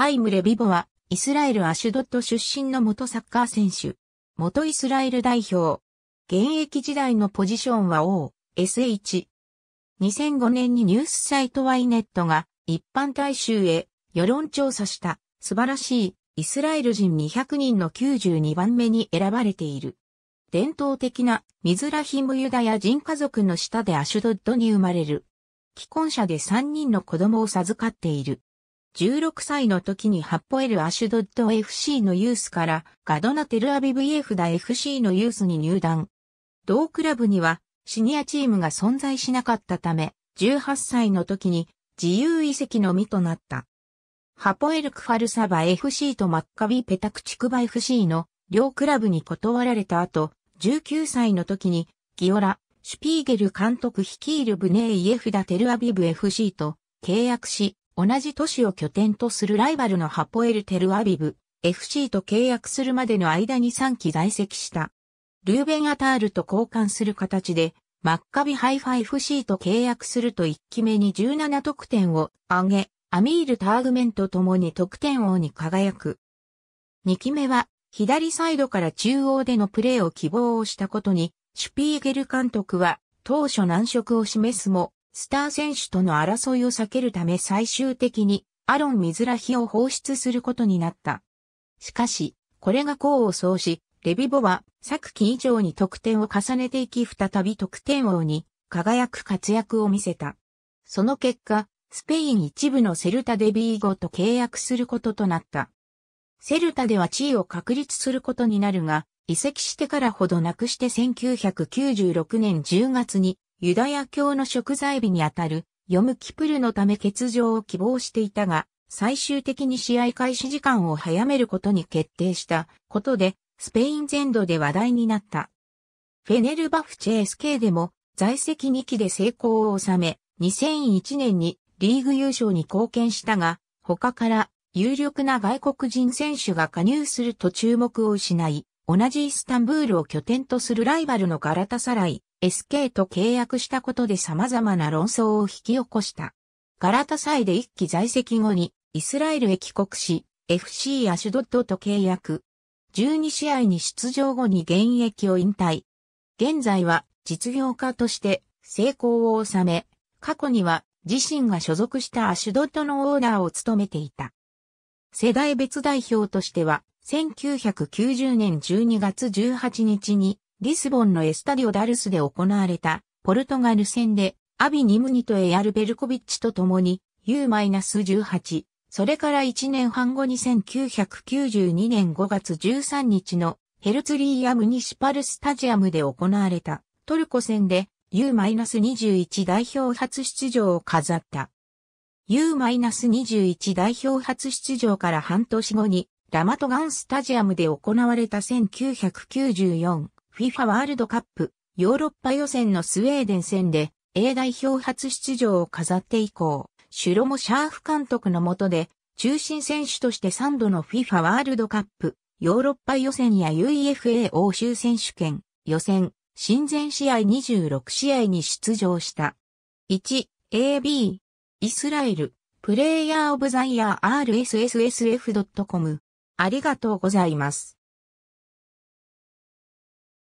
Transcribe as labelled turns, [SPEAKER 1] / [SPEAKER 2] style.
[SPEAKER 1] ハイム・レビボは、イスラエル・アシュドット出身の元サッカー選手。元イスラエル代表。現役時代のポジションは O、SH。2005年にニュースサイトワイネットが一般大衆へ世論調査した素晴らしいイスラエル人200人の92番目に選ばれている。伝統的なミズラヒムユダヤ人家族の下でアシュドットに生まれる。既婚者で3人の子供を授かっている。16歳の時にハッポエル・アシュドッド FC のユースからガドナ・テルアビブ・イエフダ FC のユースに入団。同クラブにはシニアチームが存在しなかったため、18歳の時に自由移籍のみとなった。ハポエル・クファルサバ FC とマッカビ・ペタクチクバ FC の両クラブに断られた後、19歳の時にギオラ、シュピーゲル監督率いるブネイエフダ・テルアビブ FC と契約し、同じ都市を拠点とするライバルのハポエル・テルアビブ FC と契約するまでの間に3期在籍した。ルーベン・アタールと交換する形で、マッカビ・ハイファ FC と契約すると1期目に17得点を上げ、アミール・ターグメンと共に得点王に輝く。2期目は、左サイドから中央でのプレーを希望をしたことに、シュピーゲル監督は、当初難色を示すも、スター選手との争いを避けるため最終的にアロン・ミズラヒを放出することになった。しかし、これが功を奏し、レビボは昨季以上に得点を重ねていき再び得点王に輝く活躍を見せた。その結果、スペイン一部のセルタデビーゴと契約することとなった。セルタでは地位を確立することになるが、移籍してからほどなくして1996年10月にユダヤ教の食材日にあたるヨムキプルのため欠場を希望していたが、最終的に試合開始時間を早めることに決定したことで、スペイン全土で話題になった。フェネルバフチェ SK でも在籍2期で成功を収め、2001年にリーグ優勝に貢献したが、他から有力な外国人選手が加入すると注目を失い、同じイスタンブールを拠点とするライバルのガラタサライ、SK と契約したことで様々な論争を引き起こした。ガラタサイで一期在籍後にイスラエルへ帰国し、FC アシュドットと契約。12試合に出場後に現役を引退。現在は実業家として成功を収め、過去には自身が所属したアシュドットのオーナーを務めていた。世代別代表としては1990年12月18日にリスボンのエスタディオダルスで行われたポルトガル戦でアビ・ニムニとエアル・ベルコビッチと共に U-18、それから1年半後に1992年5月13日のヘルツリーアムニシパルスタジアムで行われたトルコ戦で U-21 代表初出場を飾った。U-21 代表初出場から半年後にラマトガンスタジアムで行われた1994 FIFA ワールドカップヨーロッパ予選のスウェーデン戦で A 代表初出場を飾って以降、シュロモ・シャーフ監督の下で中心選手として3度の FIFA ワールドカップヨーロッパ予選や UEFA 欧州選手権予選親善試合26試合に出場した。1、AB、イスラエル、プレイヤーオブザイヤー RSSSF.com ありがとうございます。